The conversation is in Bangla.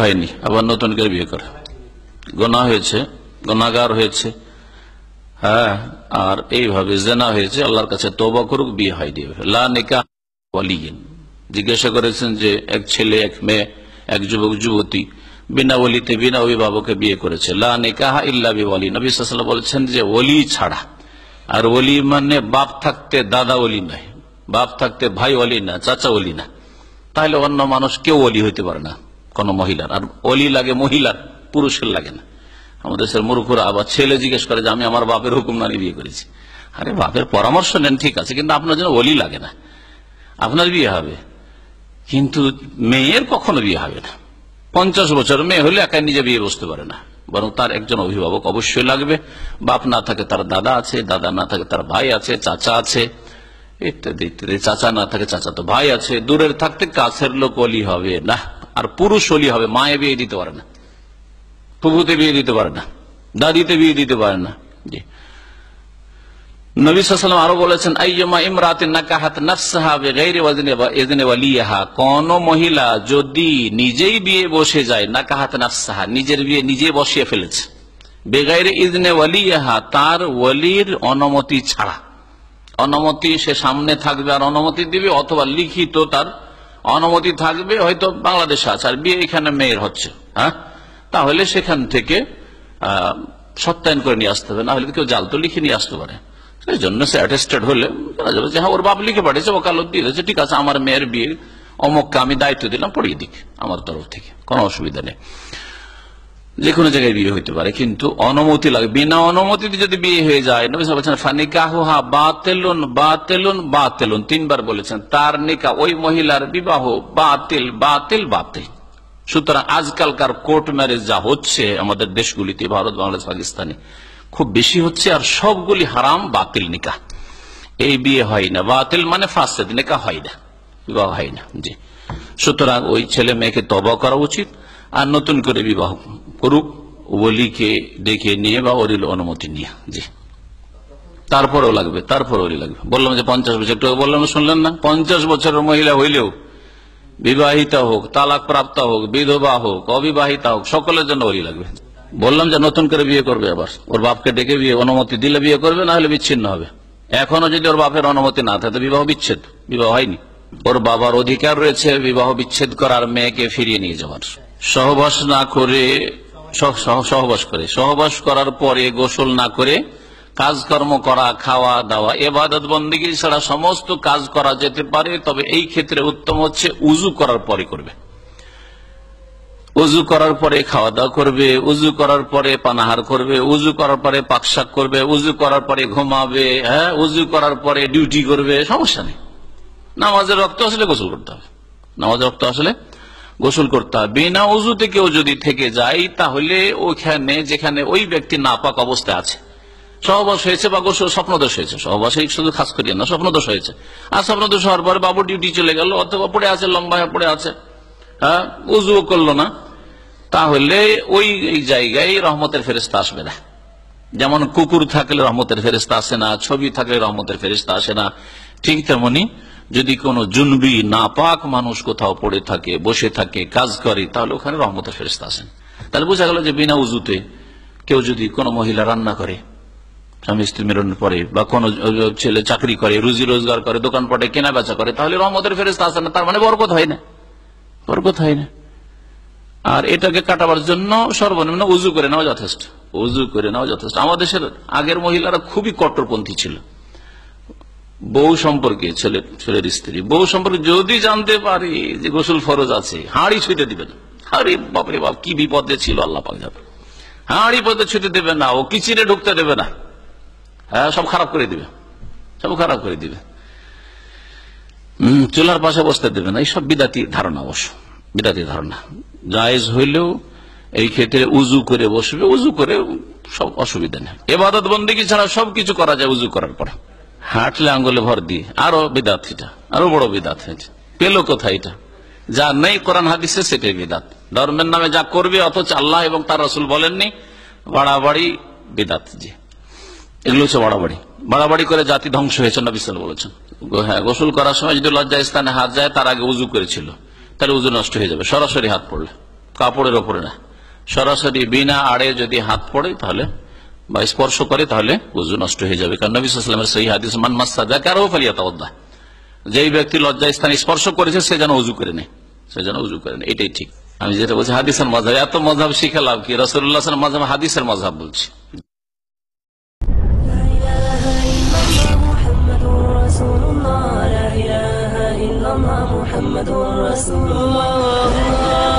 হয়নি আবার নতুন করে বিয়ে করে গোনা হয়েছে গোনাগার হয়েছে হ্যাঁ আর এইভাবে জেনা হয়েছে আল্লাহর কাছে তোবা করুক বিয়ে হয় দিয়ে লা জিজ্ঞাসা করেছেন যে এক ছেলে এক মেয়ে এক যুবক যুবতী বিনা ওলিতে বিনা অভিভাবকে বিয়ে করেছে লা নিকাহা ইল্লা বিওয়ালি নবী সাল্লাল্লাহু বলেছেন যে ওলি ছাড়া আর ওলি মানে বাপ থাকতে দাদা ওলি নয় বাপ থাকতে ভাই অলি না চাচা অলি না তাহলে অন্য মানুষ কেউ অলি হইতে পারে না কোনো মহিলার আর অলি লাগে মহিলার পুরুষের লাগে না আমাদের দেশের মূর্খরা আবার ছেলে জিজ্ঞেস করে যে আমি আমার বাপের হুকুম নানি বিয়ে করেছি আরে বাপের পরামর্শ নেন ঠিক আছে কিন্তু আপনার জন্য অলি লাগে না আপনার বিয়ে হবে কিন্তু মেয়ের কখনো বিয়ে হবে না পঞ্চাশ বছর মেয়ে হলে একাই নিজে বিয়ে বসতে পারে না বরং তার একজন অভিভাবক অবশ্যই লাগবে বাপ না থাকে তার দাদা আছে দাদা না থাকে তার ভাই আছে চাচা আছে ইত্যাদি ইত্যাদি চাচা না থাকে চাচা তো ভাই আছে দূরের থাকতে কাছের লোক অলি হবে না আর পুরুষ অলি হবে মায়ে বিয়ে দিতে পারে না পুকুতে বিয়ে দিতে পারে না দাদিতে বিয়ে দিতে পারে না জি নবীলাম আরো বলেছেন কোন মহিলা যদি নিজেই বিয়ে বসে যায় নাকাহাত নাফসাহা নিজের বিয়ে নিজে বসিয়ে ফেলেছে বেগাইরে ইজনে ওয়ালিয়াহা তার ওয়ালির অনুমতি ছাড়া অনুমতি সে সামনে থাকবে আর অনুমতি দিবে অথবা লিখিত তার অনুমতি থাকবে হয়তো বাংলাদেশে আছে আর বিয়ে এখানে মেয়ের হচ্ছে হ্যাঁ তাহলে সেখান থেকে সত্যায়ন করে নিয়ে আসতে হবে না হলে কেউ জাল তো লিখে নিয়ে আসতে পারে সেই জন্য সে অ্যাটেস্টেড হলে জানা যাবে যে হ্যাঁ ওর বাপ লিখে পাঠিয়েছে ওকালত দিয়ে দিয়েছে ঠিক আছে আমার মেয়ের বিয়ে অমককে আমি দায়িত্ব দিলাম পড়িয়ে দিক আমার তরফ থেকে কোনো অসুবিধা নেই যে কোনো জায়গায় বিয়ে হইতে পারে কিন্তু অনুমতি লাগে বিনা অনুমতিতে যদি বিয়ে হয়ে যায় নবী বলছেন বা তেলুন বা তেলুন তিনবার বলেছেন তার নিকা ওই মহিলার বিবাহ বাতিল বাতিল বাতিল সুতরাং আজকালকার কোর্ট ম্যারেজ যা হচ্ছে আমাদের দেশগুলিতে ভারত বাংলাদেশ পাকিস্তানে খুব বেশি হচ্ছে আর সবগুলি হারাম বাতিল নিকা এই বিয়ে হয় না বাতিল মানে ফাঁসেদ নিকা হয় না বিবাহ হয় না জি সুতরাং ওই ছেলে মেয়েকে তবা করা উচিত আর নতুন করে বিবাহ করুক ওলিকে ডেকে নিয়ে বা ওরিল অনুমতি নিয়ে জি তারপরেও লাগবে তারপর ওলি লাগবে বললাম যে পঞ্চাশ বছর বললাম শুনলেন না পঞ্চাশ বছরের মহিলা হইলেও বিবাহিতা হোক তালাক প্রাপ্ত হোক বিধবা হোক অবিবাহিতা হোক সকলের জন্য ওলি লাগবে বললাম যে নতুন করে বিয়ে করবে আবার ওর বাপকে ডেকে বিয়ে অনুমতি দিলে বিয়ে করবে না হলে বিচ্ছিন্ন হবে এখনো যদি ওর বাপের অনুমতি না থাকে বিবাহ বিচ্ছেদ বিবাহ হয়নি ওর বাবার অধিকার রয়েছে বিবাহ বিচ্ছেদ করার মেয়েকে ফিরিয়ে নিয়ে যাওয়ার সহবাস না করে সহবাস করে সহবাস করার পরে গোসল না করে কাজকর্ম করা খাওয়া দাওয়া এবাদত বন্দীগী ছাড়া সমস্ত কাজ করা যেতে পারে তবে এই ক্ষেত্রে উত্তম হচ্ছে উজু করার পরে করবে উজু করার পরে খাওয়া দাওয়া করবে উজু করার পরে পানাহার করবে উজু করার পরে পাকশাক করবে উজু করার পরে ঘুমাবে হ্যাঁ উজু করার পরে ডিউটি করবে সমস্যা নেই নামাজের রক্ত আসলে গোসল করতে হবে নামাজের রক্ত আসলে গোসল করতে হবে বিনা অজুতে কেউ যদি থেকে যায় তাহলে ওখানে যেখানে ওই ব্যক্তি নাপাক অবস্থায় আছে সহবাস হয়েছে বা গোসল স্বপ্নদোষ হয়েছে সহবাস শুধু খাস করিয়া না স্বপ্নদোষ হয়েছে আর স্বপ্নদোষ হওয়ার পরে বাবু ডিউটি চলে গেল অথবা পড়ে আছে লম্বা পড়ে আছে হ্যাঁ উজুও করলো না তাহলে ওই জায়গায় রহমতের ফেরিস্তা আসবে না যেমন কুকুর থাকলে রহমতের ফেরিস্তা আসে না ছবি থাকলে রহমতের ফেরিস্তা আসে না ঠিক তেমনি যদি কোনো জুনবি নাপাক মানুষ কোথাও পড়ে থাকে বসে থাকে কাজ করে তাহলে ওখানে রহমত ফেরস্ত আসেন তাহলে বোঝা গেল যে বিনা উজুতে কেউ যদি কোনো মহিলা রান্না করে স্বামী স্ত্রী মেরণ পরে বা কোনো ছেলে চাকরি করে রুজি রোজগার করে দোকানপাটে কেনা বেচা করে তাহলে রহমতের ফেরস্ত আসে না তার মানে বরকত হয় না বরকত হয় না আর এটাকে কাটাবার জন্য সর্বনিম্ন উজু করে নেওয়া যথেষ্ট উজু করে নেওয়া যথেষ্ট আমাদের আগের মহিলারা খুবই কট্টরপন্থী ছিল বউ সম্পর্কে ছেলে ছেলের স্ত্রী বউ সম্পর্কে যদি জানতে পারি যে গোসল ফরজ আছে হাঁড়ি ছুটে দিবে না আরে বাপরে বাপ কি বিপদে ছিল আল্লাহ পাক যাবে হাঁড়ি পদে ছুটে দেবে না ও কিচিরে ঢুকতে দেবে না হ্যাঁ সব খারাপ করে দিবে সব খারাপ করে দিবে চুলার পাশে বসতে দেবে না এইসব বিদাতি ধারণা অবশ্য বিদাতি ধারণা জায়েজ হইলেও এই ক্ষেত্রে উজু করে বসবে উজু করে সব অসুবিধা নেই এবাদত বন্দী ছাড়া সবকিছু করা যায় উজু করার পরে হাঁটলে আঙ্গুলে ভর দিয়ে আরো বিদাত এটা আরো বড় বিদাত হয়েছে পেলো কোথায় এটা যা নেই কোরআন হাদিসে সেটাই বিদাত ধর্মের নামে যা করবে অথচ আল্লাহ এবং তার রসুল বলেননি বাড়াবাড়ি বিদাত যে এগুলো হচ্ছে বাড়াবাড়ি বাড়াবাড়ি করে জাতি ধ্বংস হয়েছে না বিশাল বলেছেন হ্যাঁ গোসল করার সময় যদি লজ্জা স্থানে হাত যায় তার আগে উজু করেছিল তাহলে উজু নষ্ট হয়ে যাবে সরাসরি হাত পড়লে কাপড়ের ওপরে না সরাসরি বিনা আড়ে যদি হাত পড়ে তাহলে বা স্পর্শ করে তাহলে উজু নষ্ট হয়ে যাবে কারণ নবী সাল্লামের সেই হাদিস মান মাস্তা যাকার ও ফালিয়া যেই ব্যক্তি লজ্জা স্থানে স্পর্শ করেছে সে যেন উজু করে নেয় সে যেন উজু করে নেয় এটাই ঠিক আমি যেটা বলছি হাদিসের মজাব এত মজাব শিখে লাভ কি রসুল্লাহ মজাব হাদিসের মজাব বলছি محمد رسول الله